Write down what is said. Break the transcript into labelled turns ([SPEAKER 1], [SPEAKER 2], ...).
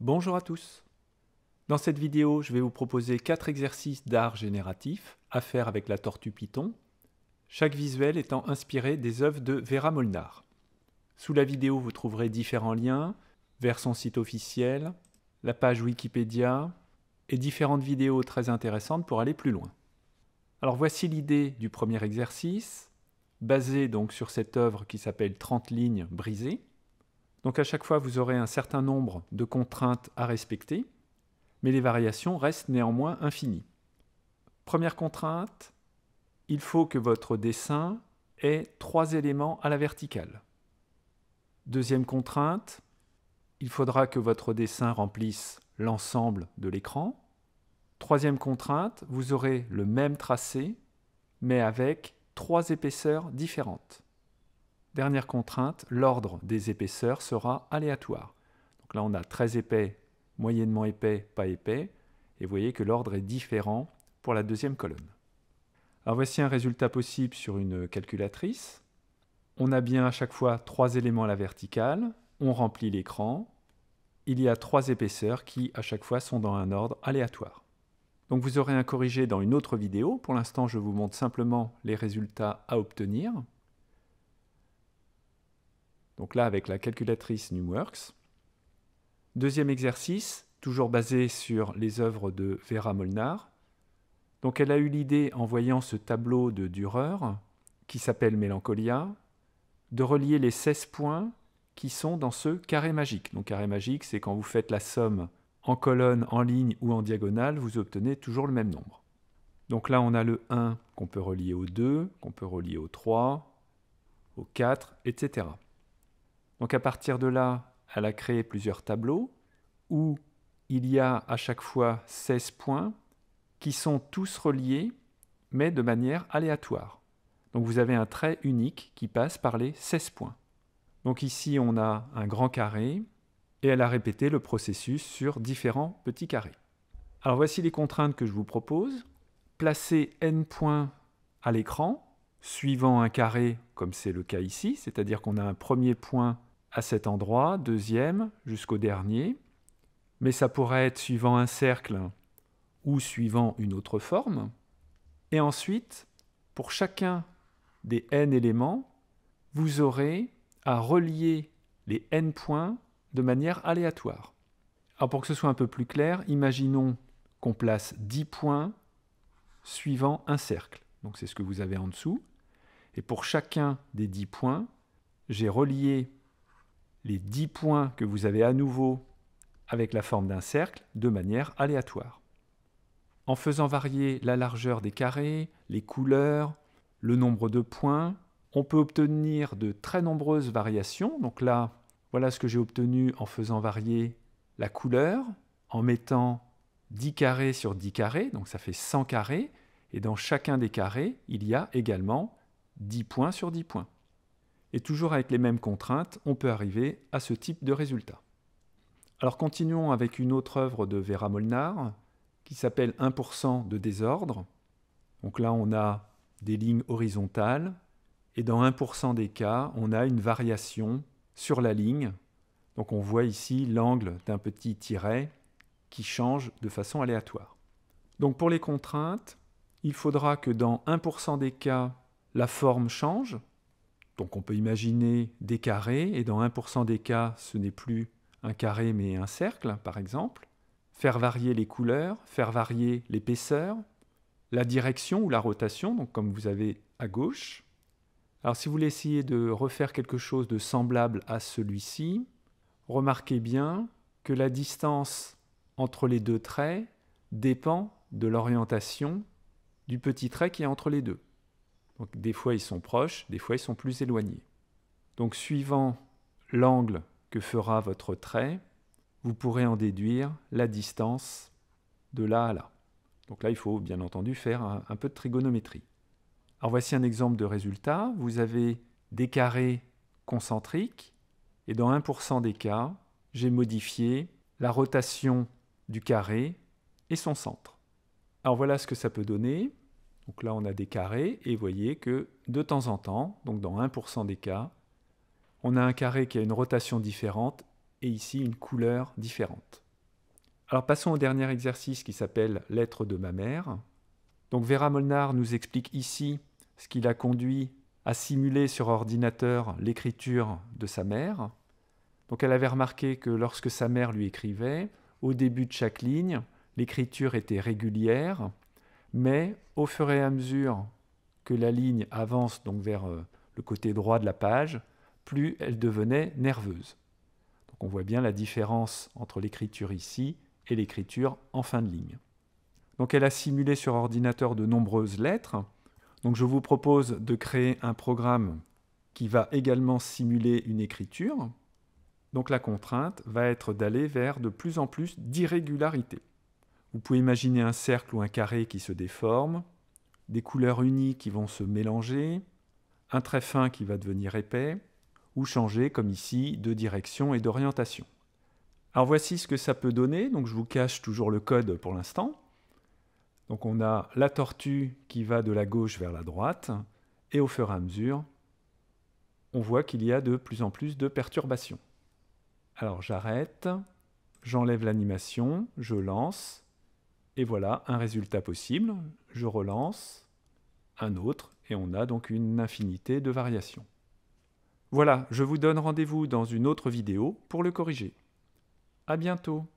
[SPEAKER 1] Bonjour à tous Dans cette vidéo, je vais vous proposer quatre exercices d'art génératif à faire avec la tortue Python, chaque visuel étant inspiré des œuvres de Vera Molnar. Sous la vidéo, vous trouverez différents liens vers son site officiel, la page Wikipédia et différentes vidéos très intéressantes pour aller plus loin. Alors voici l'idée du premier exercice, basé donc sur cette œuvre qui s'appelle 30 lignes brisées. Donc à chaque fois, vous aurez un certain nombre de contraintes à respecter, mais les variations restent néanmoins infinies. Première contrainte, il faut que votre dessin ait trois éléments à la verticale. Deuxième contrainte, il faudra que votre dessin remplisse l'ensemble de l'écran. Troisième contrainte, vous aurez le même tracé, mais avec trois épaisseurs différentes. Dernière contrainte, l'ordre des épaisseurs sera aléatoire. Donc là, on a très épais, moyennement épais, pas épais. Et vous voyez que l'ordre est différent pour la deuxième colonne. Alors voici un résultat possible sur une calculatrice. On a bien à chaque fois trois éléments à la verticale. On remplit l'écran. Il y a trois épaisseurs qui, à chaque fois, sont dans un ordre aléatoire. Donc vous aurez un corrigé dans une autre vidéo. Pour l'instant, je vous montre simplement les résultats à obtenir. Donc là, avec la calculatrice NumWorks. Deuxième exercice, toujours basé sur les œuvres de Vera Molnar. Donc elle a eu l'idée, en voyant ce tableau de Dürer, qui s'appelle Mélancolia, de relier les 16 points qui sont dans ce carré magique. Donc carré magique, c'est quand vous faites la somme en colonne, en ligne ou en diagonale, vous obtenez toujours le même nombre. Donc là, on a le 1 qu'on peut relier au 2, qu'on peut relier au 3, au 4, etc. Donc à partir de là, elle a créé plusieurs tableaux où il y a à chaque fois 16 points qui sont tous reliés, mais de manière aléatoire. Donc vous avez un trait unique qui passe par les 16 points. Donc ici, on a un grand carré, et elle a répété le processus sur différents petits carrés. Alors voici les contraintes que je vous propose. Placer n points à l'écran, suivant un carré, comme c'est le cas ici, c'est-à-dire qu'on a un premier point à cet endroit, deuxième jusqu'au dernier, mais ça pourrait être suivant un cercle ou suivant une autre forme. Et ensuite, pour chacun des n éléments, vous aurez à relier les n points de manière aléatoire. Alors pour que ce soit un peu plus clair, imaginons qu'on place 10 points suivant un cercle. Donc c'est ce que vous avez en dessous. Et pour chacun des 10 points, j'ai relié les 10 points que vous avez à nouveau avec la forme d'un cercle de manière aléatoire. En faisant varier la largeur des carrés, les couleurs, le nombre de points, on peut obtenir de très nombreuses variations. Donc là, voilà ce que j'ai obtenu en faisant varier la couleur, en mettant 10 carrés sur 10 carrés, donc ça fait 100 carrés, et dans chacun des carrés, il y a également 10 points sur 10 points. Et toujours avec les mêmes contraintes, on peut arriver à ce type de résultat. Alors continuons avec une autre œuvre de Vera Molnar qui s'appelle 1% de désordre. Donc là, on a des lignes horizontales et dans 1% des cas, on a une variation sur la ligne. Donc on voit ici l'angle d'un petit tiret qui change de façon aléatoire. Donc pour les contraintes, il faudra que dans 1% des cas, la forme change, donc on peut imaginer des carrés, et dans 1% des cas, ce n'est plus un carré mais un cercle, par exemple. Faire varier les couleurs, faire varier l'épaisseur, la direction ou la rotation, donc comme vous avez à gauche. Alors si vous voulez essayer de refaire quelque chose de semblable à celui-ci, remarquez bien que la distance entre les deux traits dépend de l'orientation du petit trait qui est entre les deux. Donc des fois ils sont proches, des fois ils sont plus éloignés. Donc suivant l'angle que fera votre trait, vous pourrez en déduire la distance de là à là. Donc là, il faut bien entendu faire un, peu de trigonométrie. Alors voici un exemple de résultat. Vous avez des carrés concentriques, et dans 1% des cas, j'ai modifié la rotation du carré et son centre. Alors voilà ce que ça peut donner. Donc là, on a des carrés et vous voyez que de temps en temps, donc dans 1% des cas, on a un carré qui a une rotation différente et ici une couleur différente. Alors passons au dernier exercice qui s'appelle Lettre de ma mère. Donc Vera Molnar nous explique ici ce qui l'a conduit à simuler sur ordinateur l'écriture de sa mère. Donc elle avait remarqué que lorsque sa mère lui écrivait, au début de chaque ligne, l'écriture était régulière, mais au fur et à mesure que la ligne avance donc vers euh, le côté droit de la page, plus elle devenait nerveuse. Donc on voit bien la différence entre l'écriture ici et l'écriture en fin de ligne. Donc elle a simulé sur ordinateur de nombreuses lettres. Donc je vous propose de créer un programme qui va également simuler une écriture. Donc la contrainte va être d'aller vers de plus en plus d'irrégularités. Vous pouvez imaginer un cercle ou un carré qui se déforme, des couleurs unies qui vont se mélanger, un trait fin qui va devenir épais, ou changer, comme ici, de direction et d'orientation. Alors voici ce que ça peut donner, donc je vous cache toujours le code pour l'instant. Donc on a la tortue qui va de la gauche vers la droite, et au fur et à mesure, on voit qu'il y a de plus en plus de perturbations. Alors j'arrête, j'enlève l'animation, je lance, et voilà un résultat possible. Je relance, un autre, et on a donc une infinité de variations. Voilà, je vous donne rendez-vous dans une autre vidéo pour le corriger. À bientôt